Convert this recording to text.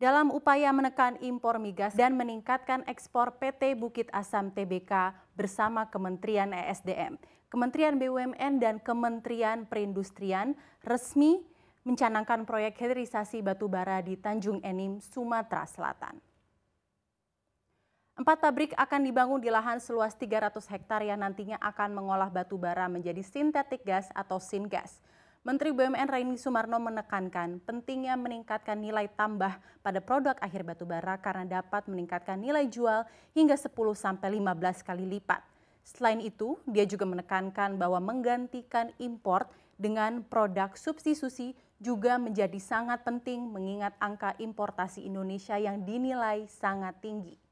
dalam upaya menekan impor migas dan meningkatkan ekspor PT Bukit Asam TBK bersama Kementerian ESDM. Kementerian BUMN dan Kementerian Perindustrian resmi mencanangkan proyek hilirisasi batu bara di Tanjung Enim, Sumatera Selatan. Empat pabrik akan dibangun di lahan seluas 300 hektar yang nantinya akan mengolah batu bara menjadi sintetik gas atau sin gas. Menteri BUMN Raini Sumarno menekankan pentingnya meningkatkan nilai tambah pada produk akhir batubara karena dapat meningkatkan nilai jual hingga 10-15 kali lipat. Selain itu, dia juga menekankan bahwa menggantikan import dengan produk substitusi juga menjadi sangat penting mengingat angka importasi Indonesia yang dinilai sangat tinggi.